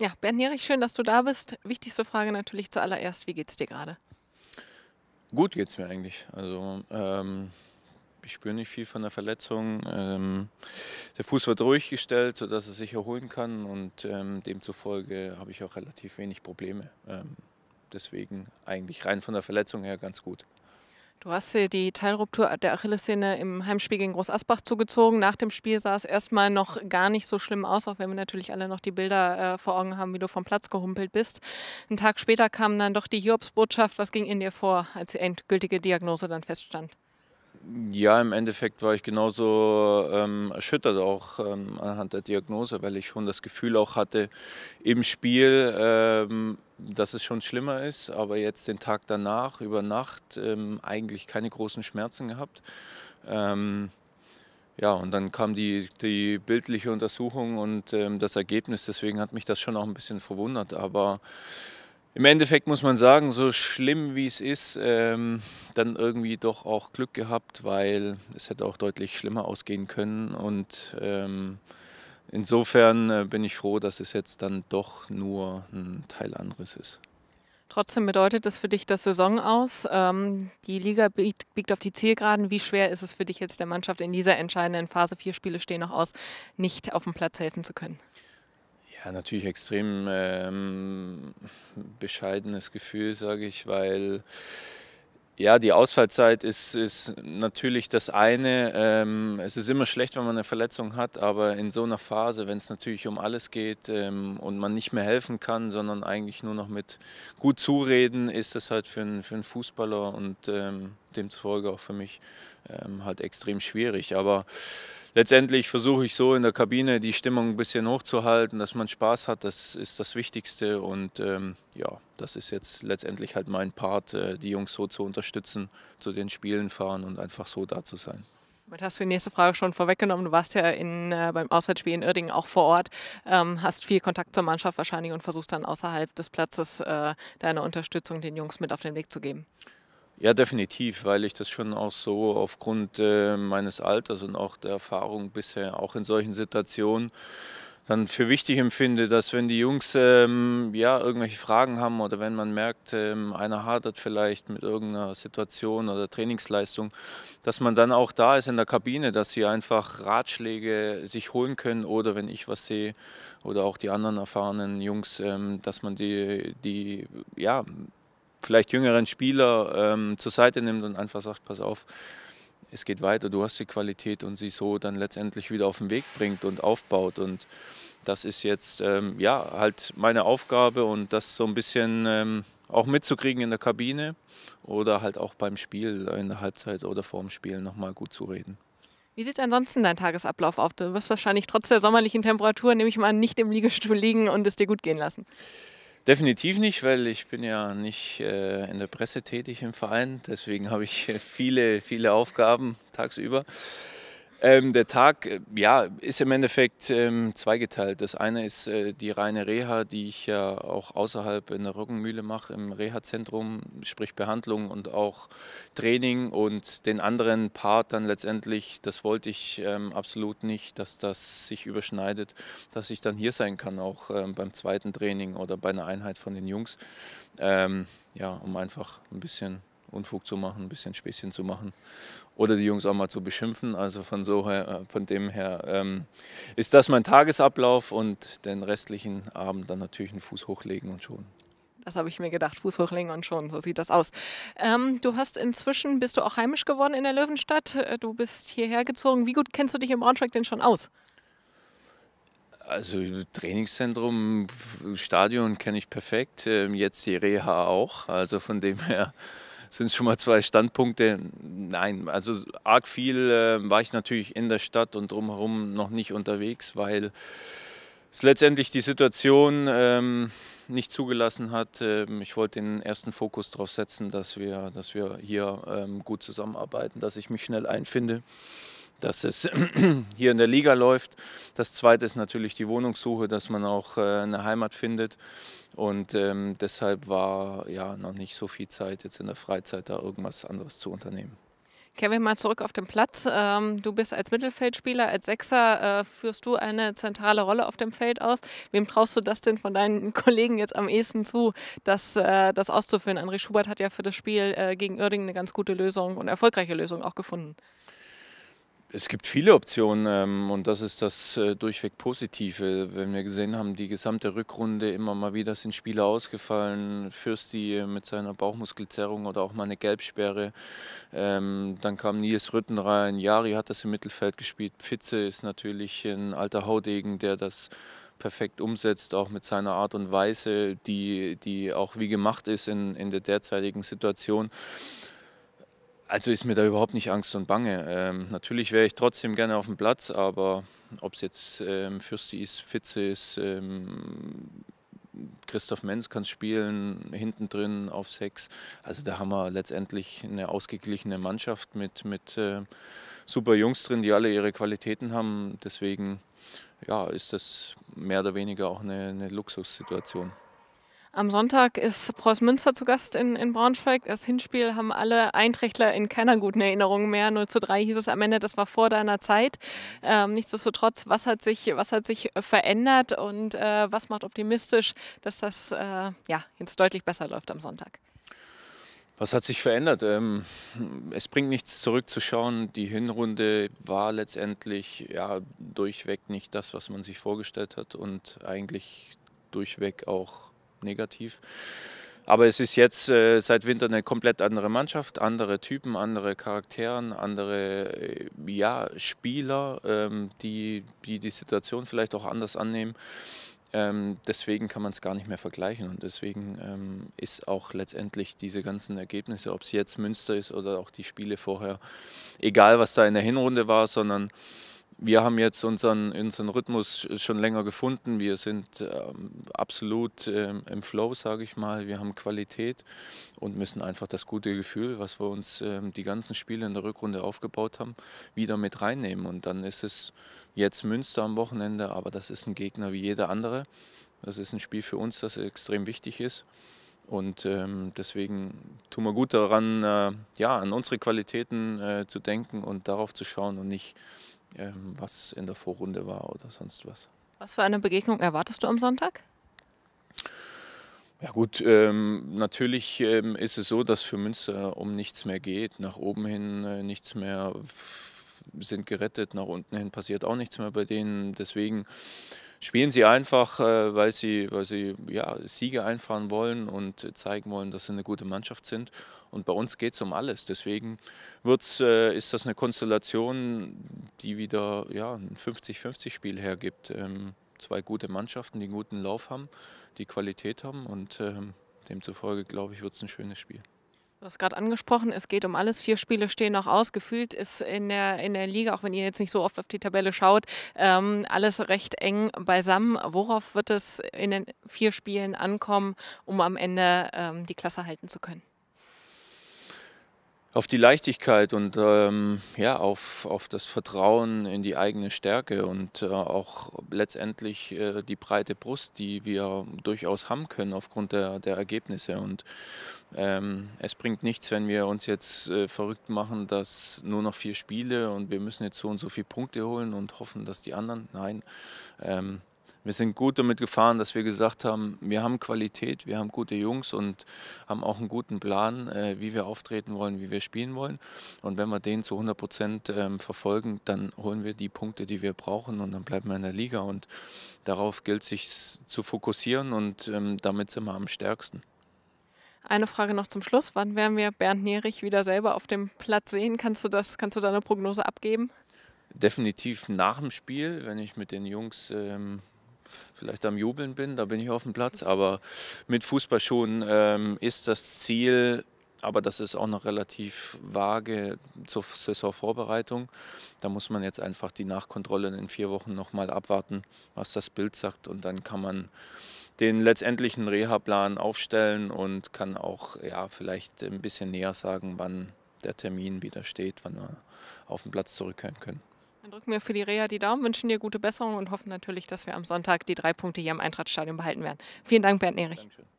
Ja, Bernd Nierich, schön, dass du da bist. Wichtigste Frage natürlich zuallererst, wie geht's dir gerade? Gut geht's mir eigentlich. Also ähm, ich spüre nicht viel von der Verletzung. Ähm, der Fuß wird ruhig gestellt, sodass er sich erholen kann und ähm, demzufolge habe ich auch relativ wenig Probleme. Ähm, deswegen eigentlich rein von der Verletzung her ganz gut. Du hast dir die Teilruptur der Achillessehne im Heimspiel gegen Groß Asbach zugezogen. Nach dem Spiel sah es erstmal noch gar nicht so schlimm aus, auch wenn wir natürlich alle noch die Bilder äh, vor Augen haben, wie du vom Platz gehumpelt bist. Einen Tag später kam dann doch die Hiobsbotschaft. Was ging in dir vor, als die endgültige Diagnose dann feststand? Ja, im Endeffekt war ich genauso ähm, erschüttert auch ähm, anhand der Diagnose, weil ich schon das Gefühl auch hatte im Spiel, ähm, dass es schon schlimmer ist, aber jetzt den Tag danach, über Nacht, ähm, eigentlich keine großen Schmerzen gehabt. Ähm, ja, und dann kam die, die bildliche Untersuchung und ähm, das Ergebnis, deswegen hat mich das schon auch ein bisschen verwundert, aber im Endeffekt muss man sagen, so schlimm wie es ist, ähm, dann irgendwie doch auch Glück gehabt, weil es hätte auch deutlich schlimmer ausgehen können. Und ähm, insofern äh, bin ich froh, dass es jetzt dann doch nur ein Teilanriss ist. Trotzdem bedeutet das für dich das Saison aus. Ähm, die Liga biegt, biegt auf die Zielgeraden. Wie schwer ist es für dich jetzt der Mannschaft in dieser entscheidenden Phase, vier Spiele stehen noch aus, nicht auf dem Platz helfen zu können? Ja, natürlich extrem ähm, bescheidenes Gefühl, sage ich, weil ja, die Ausfallzeit ist, ist natürlich das eine. Ähm, es ist immer schlecht, wenn man eine Verletzung hat, aber in so einer Phase, wenn es natürlich um alles geht ähm, und man nicht mehr helfen kann, sondern eigentlich nur noch mit gut zureden, ist das halt für einen, für einen Fußballer und ähm, demzufolge auch für mich ähm, halt extrem schwierig. Aber letztendlich versuche ich so in der Kabine die Stimmung ein bisschen hochzuhalten, dass man Spaß hat, das ist das Wichtigste. Und ähm, ja, das ist jetzt letztendlich halt mein Part, äh, die Jungs so zu unterstützen, zu den Spielen fahren und einfach so da zu sein. Damit hast du die nächste Frage schon vorweggenommen. Du warst ja in, äh, beim Auswärtsspiel in Irding auch vor Ort, ähm, hast viel Kontakt zur Mannschaft wahrscheinlich und versuchst dann außerhalb des Platzes äh, deine Unterstützung den Jungs mit auf den Weg zu geben. Ja, definitiv, weil ich das schon auch so aufgrund äh, meines Alters und auch der Erfahrung bisher auch in solchen Situationen dann für wichtig empfinde, dass wenn die Jungs ähm, ja irgendwelche Fragen haben oder wenn man merkt, ähm, einer hadert vielleicht mit irgendeiner Situation oder Trainingsleistung, dass man dann auch da ist in der Kabine, dass sie einfach Ratschläge sich holen können oder wenn ich was sehe oder auch die anderen erfahrenen Jungs, ähm, dass man die, die ja, vielleicht jüngeren Spieler ähm, zur Seite nimmt und einfach sagt, pass auf, es geht weiter, du hast die Qualität und sie so dann letztendlich wieder auf den Weg bringt und aufbaut. Und das ist jetzt ähm, ja halt meine Aufgabe und das so ein bisschen ähm, auch mitzukriegen in der Kabine oder halt auch beim Spiel in der Halbzeit oder vorm Spiel nochmal gut zu reden. Wie sieht ansonsten dein Tagesablauf auf? Du wirst wahrscheinlich trotz der sommerlichen Temperatur, nehme ich mal nicht im Liegestuhl liegen und es dir gut gehen lassen. Definitiv nicht, weil ich bin ja nicht äh, in der Presse tätig im Verein. Deswegen habe ich viele, viele Aufgaben tagsüber. Ähm, der Tag äh, ja, ist im Endeffekt ähm, zweigeteilt. Das eine ist äh, die reine Reha, die ich ja auch außerhalb in der Rückenmühle mache, im Reha-Zentrum, sprich Behandlung und auch Training. Und den anderen Part dann letztendlich, das wollte ich ähm, absolut nicht, dass das sich überschneidet, dass ich dann hier sein kann, auch ähm, beim zweiten Training oder bei einer Einheit von den Jungs. Ähm, ja, um einfach ein bisschen Unfug zu machen, ein bisschen Späßchen zu machen oder die Jungs auch mal zu beschimpfen. Also von, so her, äh, von dem her ähm, ist das mein Tagesablauf und den restlichen Abend dann natürlich einen Fuß hochlegen und schon. Das habe ich mir gedacht, Fuß hochlegen und schon, so sieht das aus. Ähm, du hast inzwischen, bist du auch heimisch geworden in der Löwenstadt, äh, du bist hierher gezogen. Wie gut kennst du dich in Braunschweig denn schon aus? Also Trainingszentrum, Stadion kenne ich perfekt, ähm, jetzt die Reha auch, also von dem her sind schon mal zwei Standpunkte. Nein, also arg viel äh, war ich natürlich in der Stadt und drumherum noch nicht unterwegs, weil es letztendlich die Situation ähm, nicht zugelassen hat. Ähm, ich wollte den ersten Fokus darauf setzen, dass wir, dass wir hier ähm, gut zusammenarbeiten, dass ich mich schnell einfinde dass es hier in der Liga läuft. Das zweite ist natürlich die Wohnungssuche, dass man auch äh, eine Heimat findet. Und ähm, deshalb war ja noch nicht so viel Zeit jetzt in der Freizeit, da irgendwas anderes zu unternehmen. Kevin, mal zurück auf den Platz. Ähm, du bist als Mittelfeldspieler, als Sechser äh, führst du eine zentrale Rolle auf dem Feld aus. Wem traust du das denn von deinen Kollegen jetzt am ehesten zu, das, äh, das auszuführen? André Schubert hat ja für das Spiel gegen Oerding eine ganz gute Lösung und erfolgreiche Lösung auch gefunden. Es gibt viele Optionen ähm, und das ist das äh, durchweg Positive. Wenn wir gesehen haben, die gesamte Rückrunde immer mal wieder sind Spieler ausgefallen. Fürsti äh, mit seiner Bauchmuskelzerrung oder auch mal eine Gelbsperre. Ähm, dann kam Nils Rütten rein. Jari hat das im Mittelfeld gespielt. Pfitze ist natürlich ein alter Haudegen, der das perfekt umsetzt, auch mit seiner Art und Weise, die, die auch wie gemacht ist in, in der derzeitigen Situation also ist mir da überhaupt nicht Angst und Bange. Ähm, natürlich wäre ich trotzdem gerne auf dem Platz, aber ob es jetzt ähm, Fürsti ist, Fitze ist, ähm, Christoph Menz kann spielen, hinten drin auf sechs. Also da haben wir letztendlich eine ausgeglichene Mannschaft mit, mit äh, super Jungs drin, die alle ihre Qualitäten haben. Deswegen ja, ist das mehr oder weniger auch eine, eine Luxussituation. Am Sonntag ist Münster zu Gast in, in Braunschweig. Das Hinspiel haben alle Einträchtler in keiner guten Erinnerung mehr. 0 zu 3 hieß es am Ende, das war vor deiner Zeit. Ähm, nichtsdestotrotz, was hat sich, was hat sich äh, verändert und äh, was macht optimistisch, dass das äh, ja, jetzt deutlich besser läuft am Sonntag? Was hat sich verändert? Ähm, es bringt nichts zurückzuschauen. Die Hinrunde war letztendlich ja, durchweg nicht das, was man sich vorgestellt hat und eigentlich durchweg auch negativ. Aber es ist jetzt äh, seit Winter eine komplett andere Mannschaft, andere Typen, andere Charakteren, andere äh, ja, Spieler, ähm, die, die die Situation vielleicht auch anders annehmen. Ähm, deswegen kann man es gar nicht mehr vergleichen und deswegen ähm, ist auch letztendlich diese ganzen Ergebnisse, ob es jetzt Münster ist oder auch die Spiele vorher, egal was da in der Hinrunde war, sondern wir haben jetzt unseren, unseren Rhythmus schon länger gefunden. Wir sind ähm, absolut ähm, im Flow, sage ich mal. Wir haben Qualität und müssen einfach das gute Gefühl, was wir uns ähm, die ganzen Spiele in der Rückrunde aufgebaut haben, wieder mit reinnehmen. Und dann ist es jetzt Münster am Wochenende, aber das ist ein Gegner wie jeder andere. Das ist ein Spiel für uns, das extrem wichtig ist. Und ähm, deswegen tun wir gut daran, äh, ja, an unsere Qualitäten äh, zu denken und darauf zu schauen und nicht ähm, was in der Vorrunde war oder sonst was. Was für eine Begegnung erwartest du am Sonntag? Ja gut, ähm, natürlich ähm, ist es so, dass für Münster um nichts mehr geht. Nach oben hin äh, nichts mehr sind gerettet, nach unten hin passiert auch nichts mehr bei denen. Deswegen spielen sie einfach, äh, weil sie, weil sie ja, Siege einfahren wollen und zeigen wollen, dass sie eine gute Mannschaft sind. Und bei uns geht es um alles. Deswegen wird's, äh, ist das eine Konstellation, die wieder ja, ein 50-50-Spiel hergibt. Ähm, zwei gute Mannschaften, die einen guten Lauf haben, die Qualität haben und ähm, demzufolge, glaube ich, wird es ein schönes Spiel. Du hast gerade angesprochen, es geht um alles. Vier Spiele stehen noch aus. Gefühlt ist in der, in der Liga, auch wenn ihr jetzt nicht so oft auf die Tabelle schaut, ähm, alles recht eng beisammen. Worauf wird es in den vier Spielen ankommen, um am Ende ähm, die Klasse halten zu können? auf die Leichtigkeit und ähm, ja, auf, auf das Vertrauen in die eigene Stärke und äh, auch letztendlich äh, die breite Brust, die wir durchaus haben können aufgrund der, der Ergebnisse. Und ähm, es bringt nichts, wenn wir uns jetzt äh, verrückt machen, dass nur noch vier Spiele und wir müssen jetzt so und so viele Punkte holen und hoffen, dass die anderen. Nein. Ähm, wir sind gut damit gefahren, dass wir gesagt haben, wir haben Qualität, wir haben gute Jungs und haben auch einen guten Plan, äh, wie wir auftreten wollen, wie wir spielen wollen. Und wenn wir den zu 100 Prozent ähm, verfolgen, dann holen wir die Punkte, die wir brauchen und dann bleiben wir in der Liga. Und darauf gilt sich zu fokussieren und ähm, damit sind wir am stärksten. Eine Frage noch zum Schluss. Wann werden wir Bernd Nierich wieder selber auf dem Platz sehen? Kannst du, das, kannst du da eine Prognose abgeben? Definitiv nach dem Spiel, wenn ich mit den Jungs ähm, vielleicht am Jubeln bin, da bin ich auf dem Platz. Aber mit Fußballschuhen ähm, ist das Ziel, aber das ist auch noch relativ vage zur Saisonvorbereitung. Da muss man jetzt einfach die Nachkontrolle in vier Wochen nochmal abwarten, was das Bild sagt. Und dann kann man den letztendlichen Reha-Plan aufstellen und kann auch ja, vielleicht ein bisschen näher sagen, wann der Termin wieder steht, wann wir auf den Platz zurückkehren können und drücken wir für die Reha die Daumen, wünschen dir gute Besserung und hoffen natürlich, dass wir am Sonntag die drei Punkte hier im Eintrachtstadion behalten werden. Vielen Dank, Bernd Erich. Dankeschön.